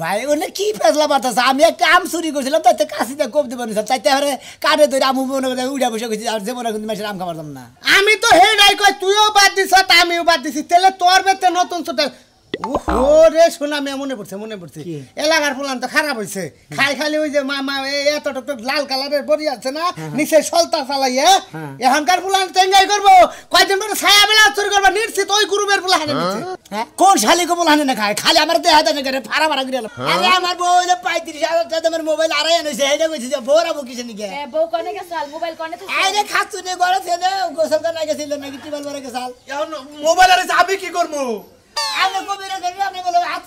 ভাই ওনে কি ফেসলা পাঠাচ্ছে আমি একটা আম চুরি করছিলাম তাতে কাশিতে কোপ দেবো নিছিলাম চাইতে হারে কানে ধরে আমু মনে করে উড়া বসে গেছি আর জীবনে কিন্তু মানুষের আম খাবার না আমি তো হেডাই কয় তুইও বাদ দিছ আমিও বাদ দিছি তাহলে তোর বেতে নতুন ছোট ওরে শোনা মেয়ে মনে পড়ছে মনে পড়ছে এলাকার ফুলান তো খারাপ হয়েছে খাই খালি ওই যে মামা এত তো লাল কালারের বড়ি আছে না হ্যাঁ, হ্যাঁ। নিচে সলতা চালাইয়ে হ্যাঁ। এখানকার ফুলান চেঙ্গাই করবো কয়েকজন করে ছায়া বেলা চুরি করবো নিশ্চিত ওই গ্রুপের ফুলা হানে কোন শালি কো বলা না খায় খালি আমার দেহা দেনে করে ফাড়া মারা গিয়ে আরে আমার বউ যে পঁয়ত্রিশ হাজার টাকা আমার মোবাইল আড়াই এনেছে এটা কইছে যে বউ রাবো কিছু নিকে বউ কনে গেছে মোবাইল কনে তো আরে খাচ্ছু নে গড়ে গোসল কানা গেছিল নাকি টিবাল মারা গেছাল মোবাইল আরে আমি কি করবো আমি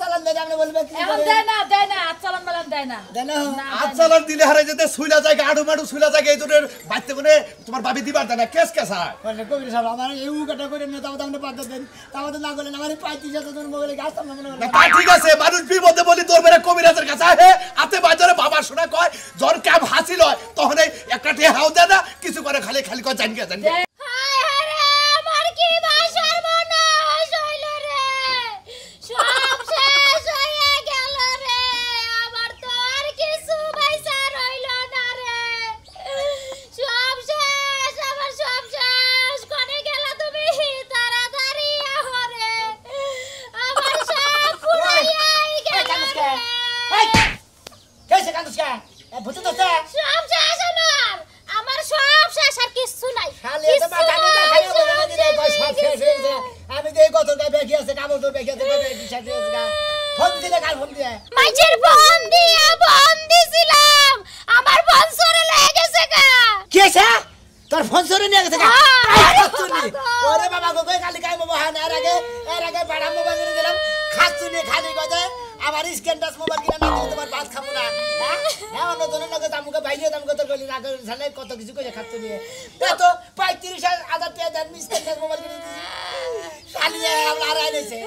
চালান দেন আপনি বলবেন এখন না দেয় না হাত চালান দেয় না দেয় না হাত চালান দিলে হারে যেতে সুইলা যায় গাড়ু মাড়ু সুইলা যায় এই জন্য বাড়তে করে তোমার বাবি দিবার দেয় না কেস কেস হয় মানে কবির সাহেব দেন তাও তো না করলেন আমার পাঁচটি সাথে তোর গাছ না মনে বলি তোর মেরে কবিরাজের কাছে আহে আতে বাজারে বাবা শোনা কয় জ্বর ক্যাব হাসিল হয় তখন একটা ঠে হাও দেয় না কিছু করে খালি খালি কয় জানগে জানগে জায়গায় পাড়া মোবাইল কিনে দিলাম খাচ্ছু নিয়ে খালি কথায় আমার স্ক্যান টাচ মোবাইল কিনে না দিলে তোমার ভাত খাবো না হ্যাঁ, হ্যাঁ অন্য জনের লোকে তামুকে বাইরে তামুকে তোর গলি রাখে ঝালে কত কিছু করে খাচ্ছু নিয়ে এত পঁয়ত্রিশ হাজার টাকা দেন স্ক্যান টাচ মোবাইল কিনে দিয়েছি খালি আমরা আর এনেছে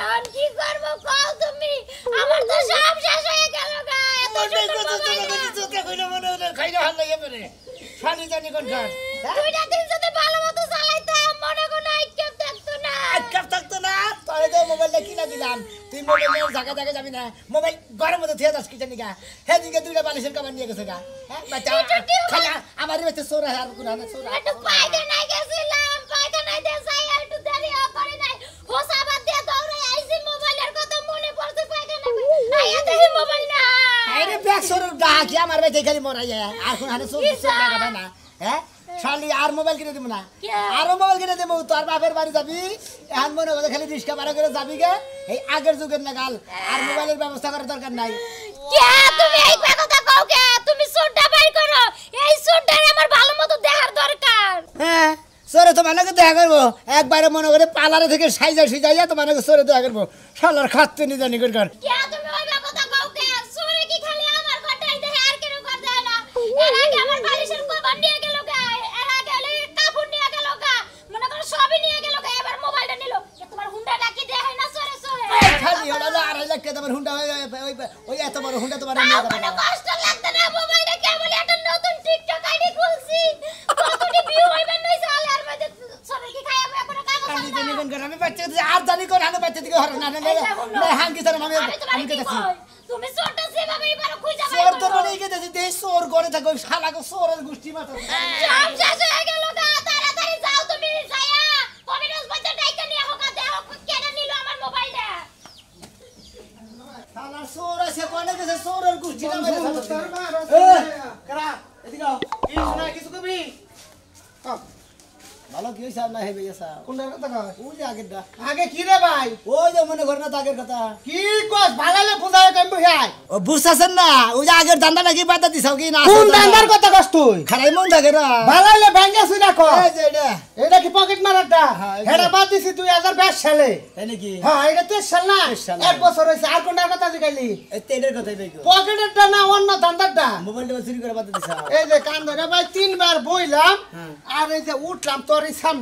এখন কি করবো কও তুমি আমার তো সব শেষ হয়ে গেল গা এত খাইলে ভালো লাগে পারে শালি জানি কোন খান দুইটা দিন যদি ভালো মতো চালা না তোরে তো মোবাইলটা কিনা দিলাম তুই মোবাইল নিয়ে জায়গা জায়গা যাবি না মোবাইল ঘরের মধ্যে থিয়ে যাস কিচেন গা হ্যাঁ দিকে দুইটা বালিশের কাবার নিয়ে গেছে গা হ্যাঁ বাচ্চা খালা আমার বেঁচে চোর আর কোন না চোর একটু পায়খানায় হ্যাঁ শালি আর মোবাইল কিনে দিব না আর মোবাইল কিনে দেবো তোর বাপের বাড়ি যাবি এখন মনে হবে খালি রিক্সা ভাড়া করে যাবি গে এই আগের যুগের না গাল আর মোবাইলের ব্যবস্থা করার দরকার নাই এই কে তুমি এই আমার ভালো মতো দরকার হ্যাঁ, করবো একবারে মনে করে থেকে করবো খালি ওটা হলো আড়াই লাখ টাকা তোমার হুন্ডা ওই ওই এত বড় হুন্ডা থাকো শালা গো চোরের গুষ্টি হয়ে গেল হ্যাঁ, হ্যাঁ, এক বছর হইছে কথা জিগাইলি এই তেলের না অন্য দান্দারটা মোবাইলটা চুরি তিনবার বইলাম হ্যাঁ। আর এই যে উঠলাম তোর সামনে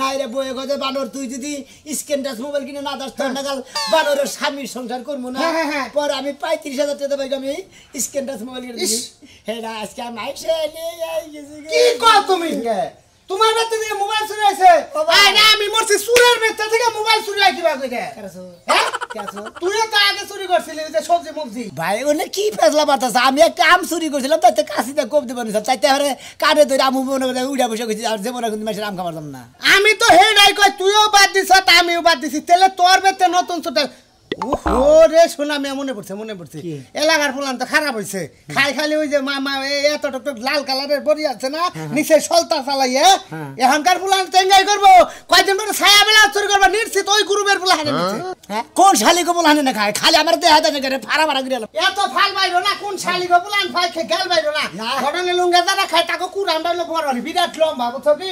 নাই বয়ে গজে বানর তুই যদি স্ক্রিন টাচ মোবাইল কিনে না দাস তোর হ্যাঁ। নাগাল বানরের স্বামীর সংসার করবো না হ্যাঁ, হ্যাঁ, পর আমি পঁয়ত্রিশ হাজার টাকা পাই আমি স্ক্রিন টাচ মোবাইল কিনে হ্যাঁ আজকে আমি আইসে কি কর তুমি তোমার বেতে থেকে মোবাইল চুরি আছে আমি মরছি সুরের বেতে থেকে মোবাইল চুরি রাখিবা কইতে তুইও তো আমি চাইতে মনে বাদ দিছি তাহলে তোর বেতে নতুন শোনা মনে পড়ছে মনে পড়ছে এলাকার ফুলান তো খারাপ হয়েছে খাই খালি ওই যে মামা এত লাল কালারের বড়ি আছে না হ্যাঁ, হ্যাঁ। নিচে সলতা চালাইয়ে হ্যাঁ। এখানকার ফুলান করবো কয়জন ছায়া বেলা চুরি করবো নিশ্চিত ওই গ্রুপের ফুলা হারে হ্যাঁ? কোন শালি গোবল হানে না খায় খালি আমার দেহ দেবে করে ফাড়া মারা গিয়ে এত ফাল বাইরো না কোন শালি গোবল আন ফাই খে গাল বাইরো না ঘটনে লুঙ্গা দাদা খায় তাকে কুরান বাইলো বড় হলি বিরাট লম্বা বুঝছো কি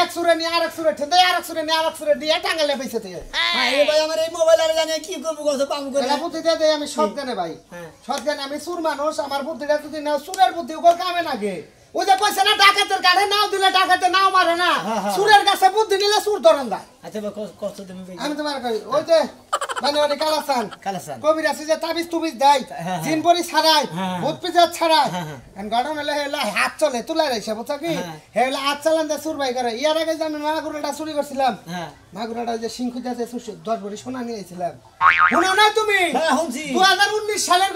এক সুরে নি আরেক সুরে ঠেতে আরেক সুরে নি আরেক সুরে দিয়ে টাঙ্গালে পয়সা থেকে আরে হ্যাঁ, ভাই আমার এই মোবাইল আর জানে কি করব গো পাম করে না বুদ্ধি দে আমি সব জানে ভাই হ্যাঁ। সব জানে আমি সুর মানুষ আমার বুদ্ধিটা যদি না সুরের বুদ্ধি ওর কামে লাগে ওই যে পয়সা না ডাকাতের কাছে নাও দিলে ডাকাতে নাও মারে না সুরের কাছে বুদ্ধি নিলে সুর ধরেন যায় আচ্ছা আমি তোমার কই ওই যে সোনা না তুমি হ্যাঁ, দু হাজার উনিশ সালের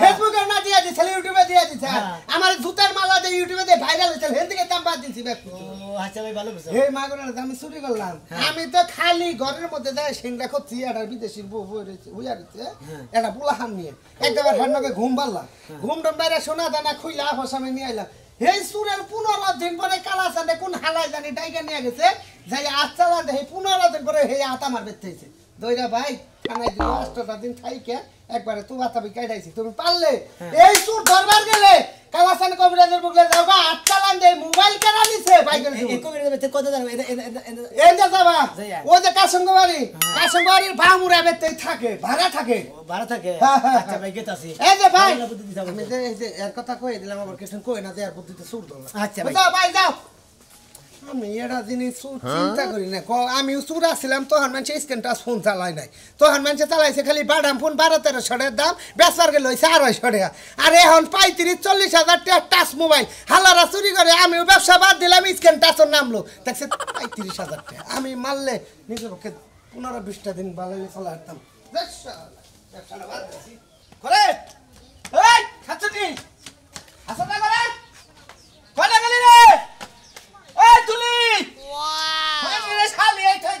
ফেসবুকে না দিয়ে ইউটিউবে দিয়ে আমার জুতার মালা দিয়ে ইউটিউবে ভাইরাল হয়েছিল বাদ আচ্ছা আমি চুরি করলাম হ্যাঁ। আমি তো খালি ঘরের মধ্যে যাই সিংড়া করছি এটা বিদেশির বুয়ারিতে এটা বুলাহান নিয়ে একবার হান্নকে ঘুম পারলাম হ্যাঁ। ঘুম টুম বাইরে সোনা দানা খুইলা আপস আমি নিয়ে আইলাম এই সুরের পনেরো দিন পরে কালা চান্দে কোন হালাই জানি ডাইগা নিয়ে গেছে যাই আচ্ছা লাদে সেই পনেরো দিন পরে হে আতা মারবে দইরা ভাই থানায় দিন অষ্টটা দিন থাইকে একবারে তো বিকাই কাটাইছি তুমি পারলে হ্যাঁ। এই সুর ধরবার গেলে কালাসান কবিরাজের বুকলে যাও বা আটটা লান মোবাইল কেনা নিছে এই কত দাম যাবা ও যে হ্যাঁ। বেতে থাকে ভাড়া থাকে ভাড়া থাকে হ্যাঁ, আচ্ছা ভাই গেতাছি এই যে ভাই এর কথা কই দিলাম আবার কই না যে আর বুদ্ধিতে সুর আচ্ছা ভাই যাও ভাই যাও আমি জিনিস করি না আমি ফোন চালাই নাই বারো দাম চল্লিশ হাজার টাচ মোবাইল চুরি ব্যবসা বাদ দিলাম স্ক্রিন টাচের নামলো দেখছে পঁয়ত্রিশ হাজার টাকা আমি মারলে নিজের পক্ষে পনেরো বিশটা দিন ভালো চালা ব্যবসাটা বাদ করে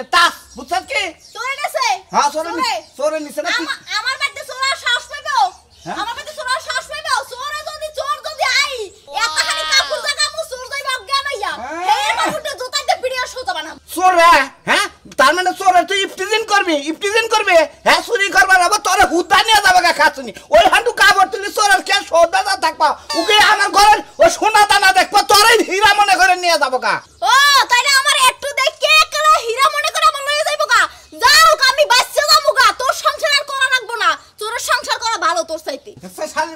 নিছে তাস বুঝছেন কি চোরে হ্যাঁ, নিছে হ্যাঁ চোরে নিছে নিছে না আমার বাড়িতে চোরা সাহস পাবে হ্যাঁ? আমার বাড়িতে চোরা সাহস পাবে চোরা যদি চোর যদি আই এতখানি কাপড় জায়গা মু চোর যাই অজ্ঞান হইয়া এই হ্যাঁ। মানুষটা জোতাইতে ভিডিও শোতা বানাম চোরা হ্যাঁ তার মানে চোরা তুই ইফতিজিন করবি ইফতিজিন করবে হ্যাঁ চুরি করবার আবার তোরে হুদা নিয়ে যাবে গা খাসনি ওই হাঁটু কাপড় তুলি চোরের কে সৌদা থাকবা উকে আমার ঘরের ও সোনা দানা দেখবা তোরে হীরা মনে করে নিয়ে যাবো গা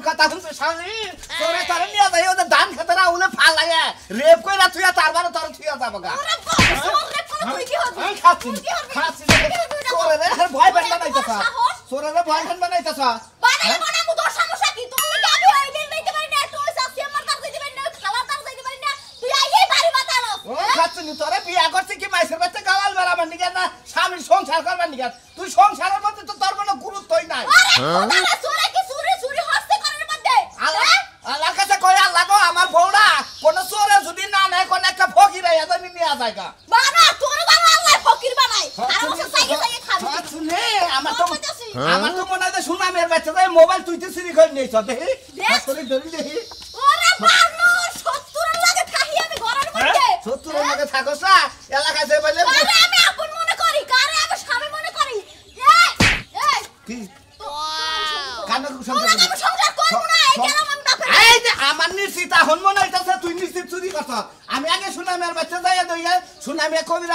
কথা শুনছে স্বামী তোরে তারে নিয়ে যাই ওদের ধান খেতে না উলে ফাল লাগে রেপ কইরা তুই তারবারে তোর তুই যাবো গা হ্যাঁ, খাচ্ছি খাচ্ছি তোরে রে আর ভয় পেন বানাইতে সা তোরে রে ভয় পেন বানাইতে সা বানাইলে কোন আমু তোর সমস্যা কি তুই কি আমি ওই দিন দিতে পারি না তুই সাথে আমার তার দিতে পারি না খালা তার দিতে পারি না তুই আইয়ে বাড়ি বাতালো ও খাচ্ছি তোরে বিয়া করছিস কি মাইসের বাচ্চা গাওয়াল বেড়া বান্ডিগা না স্বামীর সংসার করবার নিগা তুই সংসারের মধ্যে তো তোর কোনো গুরুত্বই নাই জায়গা বাবা তোর বাবা আল্লাহ ফকির বানাই হ্যাঁ, আর আমার সাইকে হ্যাঁ, শুনে আমার হ্যাঁ, তো আমার তো মনে হয় সুনামের বাচ্চা মোবাইল তুই তো চুরি করে নিয়েছ দেখি দেখি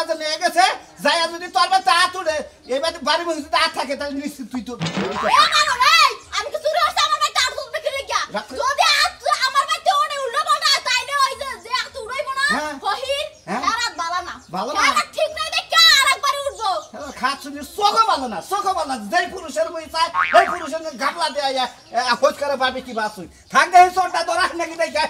কাছে নিয়ে গেছে যাইয়া যদি তোর বা তা তুলে এবার বাড়ি বসে তা থাকে তাহলে নিশ্চিত তুই তো আমি তো চুরি হচ্ছে আমার ভাই হ্যাঁ। হ্যাঁ। তার দুধ করে পাবে কি বাসুই থাকবে সরটা দরাস নাকি দেখ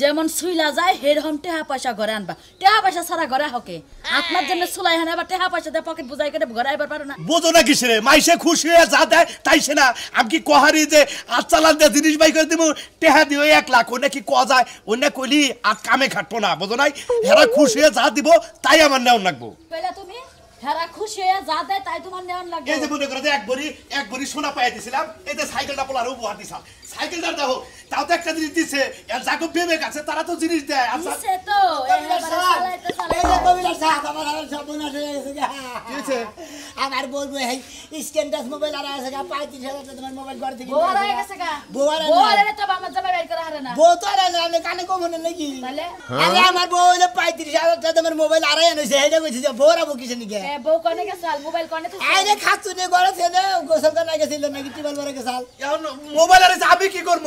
যেমন সুইলা যায় হের হন টেহা পয়সা ঘরে আনবা টেহা পয়সা সারা ঘরে হকে আপনার জন্য সুলাই হানা বা টেহা পয়সা দে পকেট বুঝাই করে ঘরে আইবার পারো না বোঝো না কিসে রে মাইসে খুশি হয়ে যা দেয় তাই সে না আমি কি কহারি যে আজ চালান দিয়ে জিনিস বাই করে দিব টেহা দিও এক লাখ ওনে কি কয়া যায় ওনে কইলি আর কামে খাটবো না বোঝো নাই হেরা খুশি হয়ে যা দিব তাই আমার নেওয়া লাগবো খুশি হয়ে যা দেয় তাই তোমার নেওয়ার লাগে এই যে মনে করো এক বড়ি এক বড়ি সোনা পাই দিছিলাম এই যে সাইকেলটা পোলার উপহার দিছাম সাইকেলটা দেখো তাও তো একটা জিনিস দিছে তারা তো জিনিস দেয় আচ্ছা, তো এই যে আমার বলবো মোবাইল আর আছে গা 35000 তোমার মোবাইল ঘর থেকে বউ আর গেছে গা বউ আর বউ আর তো আমার জামাই বের করে হারে না বউ তো আর না আমি কানে নাকি তাহলে আরে হ্যাঁ? আমার বউ 35000 তোমার মোবাইল আর আনছে এটা কইছে যে বউ আর বউ নাকি বউ কনে গেছাল মোবাইল কনে তো আরে খাতুনে গড়ে ছেলে গোসল কনে গেছিল নাকি টিবল বড় গেছাল মোবাইল আর আমি কি করব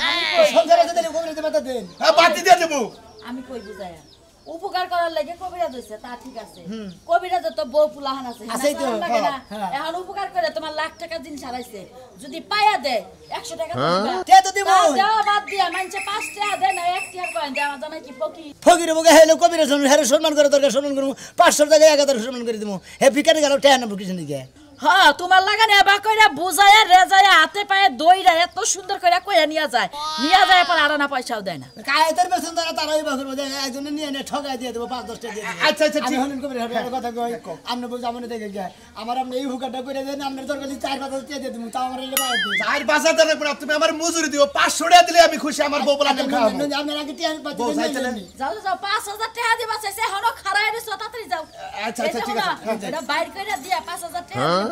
হ্যাঁ, আমি কই বুঝায়া উপকার করার লাগে কবিরা হইছে তা ঠিক আছে কবিরা যত বউ পুলাহান আছে হ্যাঁ, তো হ্যাঁ, হ্যাঁ এখন উপকার করে তোমার লাখ টাকা দিন হারাইছে যদি পায়া দেয় 100 টাকা দাও বাদ দিয়া মানছে পাঁচ টাকা দেয় না 1 টাকা কয়েন দাও জামাই কি ফকির ফকির বগে হেলো জন হেরে সম্মান করে দরকার সম্মান করুম 500 টাকা এক হাজার সম্মান করে দিমু হে ভিকারি গেল টাকা নেবো কিছু নিয়ে হ্যাঁ তোমার লাগানে এবার কইরা বুঝায়া রেজায়া হাতে পায়ে দইরা এত সুন্দর কইরা কইয়া নিয়া যায় নিয়া যায় পর আড়ানা পয়সাও দেয় না কায়েতের বেতন দ্বারা তারাই বাকুর বলে একজন নিয়ে নে ঠগাই দিয়ে দেবো পাঁচ দশটা দিয়ে আচ্ছা আচ্ছা ঠিক হলেন কবির হবে কথা কই হ্যাঁ, আপনি বুঝ আমনে দেখে গিয়া আমার আপনি এই হুকাটা করে দেন আপনার দরকারি চার পাঁচ হাজার দিয়ে দেবো তাও আমার এলে বাইরে চার পাঁচ হাজার দেবে তুমি আমার মজুরি দিও পাঁচ টাকা দিলে আমি খুশি আমার বউ বলা খাবো আপনার আগে টিয়ান পাঁচ যাও যাও 5000 টাকা দিবা সে হলো খারাই দিছো তাড়াতাড়ি যাও আচ্ছা আচ্ছা ঠিক আছে এটা বাইর কইরা দিয়া পাঁচ হাজার টাকা হ্যাঁ?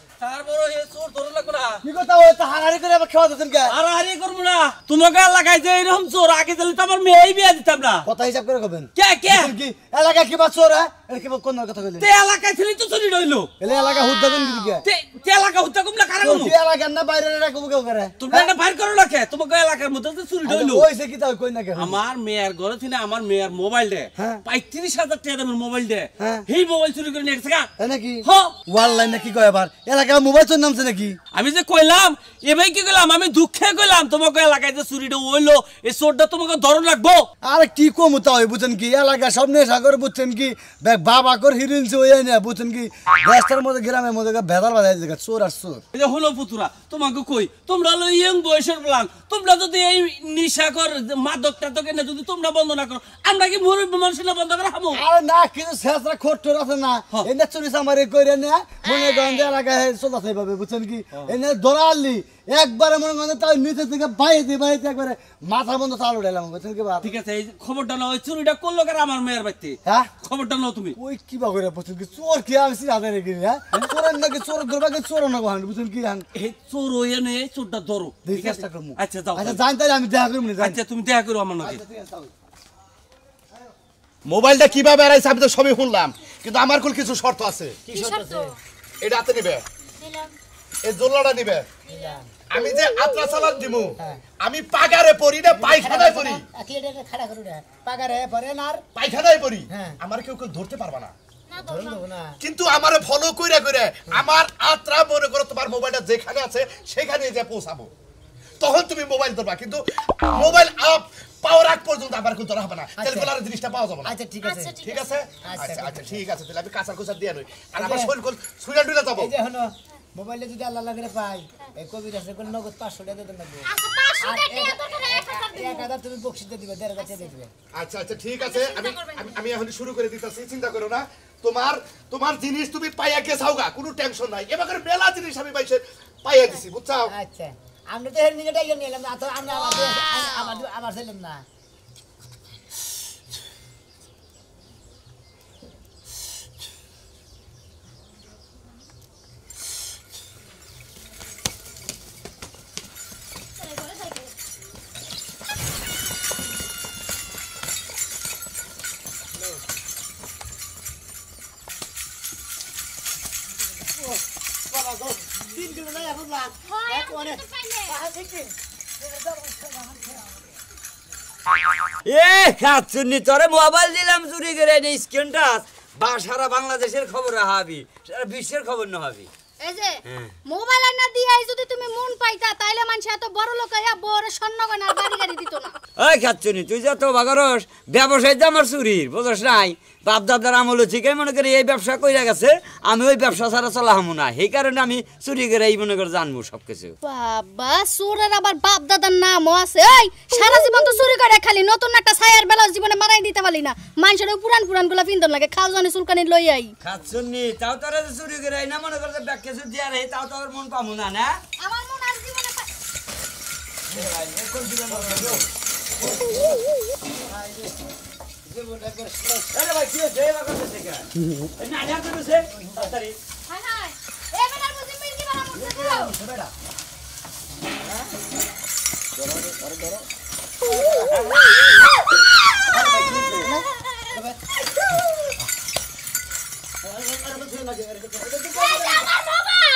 আমার মেয়ের ঘরে ছিল আমার মেয়ের মোবাইল দে হ্যাঁ। পঁয়ত্রিশ হাজার টাকা দামের মোবাইল দে মোবাইল হ্যাঁ। চুরি করে নাকি নাকি কয় এলাকা এলাকা মোবাইল চোর নামছে নাকি আমি যে কইলাম এবার কি কইলাম আমি দুঃখে কইলাম তোমাকে এলাকায় যে চুরিটা হইলো এই চোরটা তোমাকে ধরন রাখবো আরে কি কম তা হয় বুঝছেন কি এলাকা সব নেশা করে বুঝছেন কি বাবা করে হিরোইন চে ওই না বুঝছেন কি রাস্তার মধ্যে গ্রামের মধ্যে ভেদার বাজার জায়গা চোর আর চোর এটা হলো পুতুরা তোমাকে কই তোমরা হলো ইয়ং বয়সের প্লান তোমরা যদি এই নিশাকর মাদক টাদক এনে যদি তোমরা বন্ধ না করো আমরা কি মুরব্বী মানুষ না বন্ধ করে হামো আরে না কিছু শেষরা খোট আছে না হ্যাঁ। এটা চুরি সামারি করে না মনে গন্ধে এলাকায় বুঝছেন কি এনে একবারে মনে করেন তার নিচে থেকে একবারে মাথা বন্ধ বুঝছেন কি ঠিক আছে এই খবরটা নাও চুরিটা করলো কেন আমার মেয়ের বাড়িতে হ্যাঁ খবরটা নাও তুমি ওই কি বা করে বুঝছেন কি চোর কি আমি সিরা হ্যাঁ চোরের নাকি চোর ধরবা কি চোর বুঝছেন কি হান এই চোর এই চোরটা ধরো ঠিক আছে আচ্ছা যাও আচ্ছা আমি দেখা আচ্ছা তুমি দেখা করো আমার নাকি আচ্ছা, মোবাইলটা কিভাবে এড়াইছে আমি তো সবই শুনলাম কিন্তু আমার কোন কিছু শর্ত আছে কি শর্ত আছে এটা হাতে নেবে এই নিবে আমি যে আত্রা দিমু হ্যাঁ। আমি পাগারে পড়ি না পায়খানায় পড়ি খাড়া করু না পাগারে পড়ে না আর পায়খানায় পড়ি হ্যাঁ। আমার কেউ কেউ ধরতে না কিন্তু আমারে ফলো কইরা আমার আত্রা মনে করো তোমার মোবাইলটা যেখানে আছে সেখানে যে পৌঁছাবো তখন তুমি মোবাইল ধরবা কিন্তু মোবাইল আপ পাওয়ার আগ পর্যন্ত আমার কিন্তু হবে না আচ্ছা। জিনিসটা পাওয়া যাবে না আচ্ছা ঠিক আছে আচ্ছা, ঠিক আছে আচ্ছা আচ্ছা ঠিক আচ্ছা, আছে তাহলে আমি কাঁচা কুচা দিয়ে নই আর আমার শরীর সুইডা যাবো মোবাইলে যদি আল্লাহ লাগরে পাই এই কবির আছে কোন নগদ পাঁচশো টাকা দিতে লাগবে আমি এখন শুরু করে চিন্তা করো না তোমার তোমার জিনিস তুমি পাইয়া কোনো টেনশন নাই এবার জিনিস আমি পাইছে পাইয়া দিছি বুঝছো আচ্ছা আমরা তো হের নিয়ে নিলাম আমরা আমার ছিলাম না এ মোবাইল দিলাম চুরি করে বা সারা বাংলাদেশের খবর হাবি বিশ্বের খবর না হাবি হ্যাঁ। মোবাইল না দিয়ে যদি তুমি মন পাইতা তাইলে মানুষ এত বড় লোক বড় স্বর্ণ গয়না গাড়ি দিত না এই তুই যা তো ব্যবসায় যে আমার চুরির বুঝস নাই বাপ দাদার মনে করি এই ব্যবসা কইরা গেছে আমি ওই ব্যবসা ছাড়া না কারণে আমি চুরি করে এই মনে করে জানবো সবকিছু কিছু বাবা চোরের আবার বাপ দাদার নামও আছে এই সারা জীবন তো চুরি করে খালি নতুন একটা ছায়ার বেলা জীবনে মারাই দিতে পারি না মানুষের পুরান পুরান গুলা পিন্দন লাগে খাওয়া জানি চুলকানি লই আই তাও চুরি করে না মনে করতে কিছু দিয়া রে তাও তোর মন পাবো না না আমার মন আর জীবনে ধরো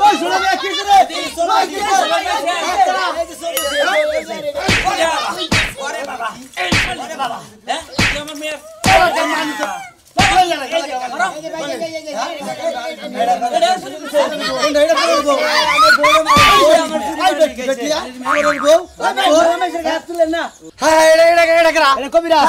ওই সোনা দিয়া কি করে সোনা দিয়া সোনা দিয়া এই যে সোনা দিয়া ওরে বাবা ওরে বাবা হ্যাঁ আমার মেয়ে ওরে মানি তো কবিরাজ কবিরাজ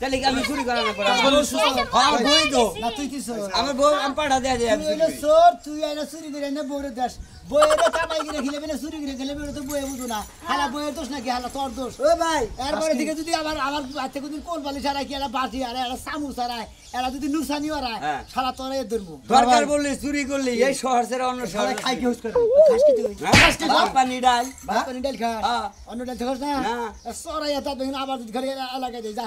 তাহলে আমি চুরি করা না পড়া আমার বই তো না তুই কি সর আমার বউ আমি পাড়া দেয়া দেয়া তুই হলো সর তুই আইনা চুরি করে না বউরে দাস বইয়ের কামাই করে খেলে না চুরি করে খেলে বেরো তো বইয়ে বুঝো না হালা বইয়ের দোষ নাকি হালা তোর দোষ ও ভাই এরপরে দিকে যদি আবার আমার হাতে কোনো কোন বালি সারায় কি এরা বাজি আর এরা সামুস আরায় এরা যদি নুসানি আরায় হ্যাঁ। শালা তোর এ দরকার বললি চুরি করলি এই শহর ছেড়ে অন্য শহরে খাই কি হুস করে খাস তুই খাস হ্যাঁ? ভাত পানি ডাল ভাত পানি ডাল খাস হ্যাঁ। অন্য ডাল খাস না সরাই তা আবার যদি ঘরে এলাকায় যাই যা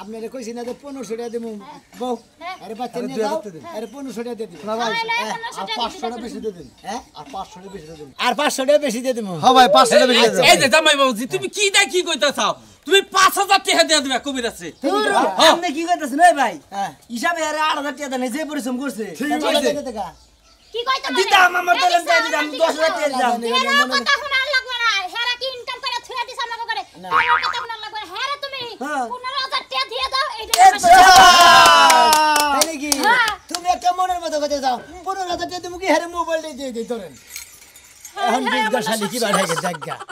আপনারে কইছি না যে পনেরোশো টাকা দেবো হ্যাঁ। বউ হ্যাঁ। আরে বাচ্চা নিয়ে যাও আরে পনেরোশো টাকা দিয়ে দিন হ্যাঁ, আর পাঁচশো টাকা বেশি দিয়ে দিন হ্যাঁ আর পাঁচশো টাকা বেশি দিয়ে দিন আর পাঁচশো টাকা বেশি দিয়ে দেবো হ্যাঁ ভাই পাঁচশো টাকা বেশি এই যে জামাই বাবুজি তুমি কি দেখ কি কইতাছো তুমি পাঁচ হাজার টাকা দিয়ে দেবে কবির আছে আপনি কি কইতাছেন এই ভাই হিসাবে আরে আট হাজার টাকা দেন যে পরিশ্রম করছে কি কইতে মানে? আমার মত 10000 টাকা কথা লাগবে না হেরা কি ইনকাম করে লাগবে হেরা তুমি 15000 দিয়ে দাও হ্যাঁ। তুমি একটা মনের মতো কথা যাও পনেরো হাজার টাকা কি হারে মোবাইল দিয়ে দিই তোরেন হ্যাঁ, এখন বিজ্ঞাসালী কি বাড়াই